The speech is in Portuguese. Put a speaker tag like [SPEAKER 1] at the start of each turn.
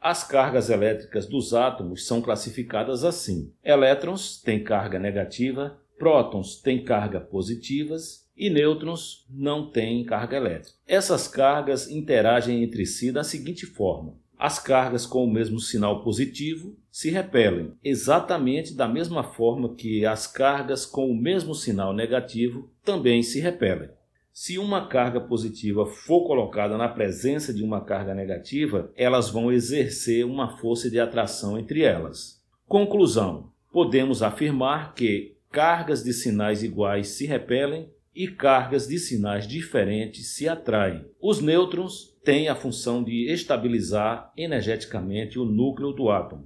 [SPEAKER 1] As cargas elétricas dos átomos são classificadas assim: elétrons têm carga negativa, prótons têm carga positivas e nêutrons não têm carga elétrica. Essas cargas interagem entre si da seguinte forma: as cargas com o mesmo sinal positivo se repelem, exatamente da mesma forma que as cargas com o mesmo sinal negativo também se repelem. Se uma carga positiva for colocada na presença de uma carga negativa, elas vão exercer uma força de atração entre elas. Conclusão: podemos afirmar que cargas de sinais iguais se repelem e cargas de sinais diferentes se atraem. Os nêutrons têm a função de estabilizar energeticamente o núcleo do átomo.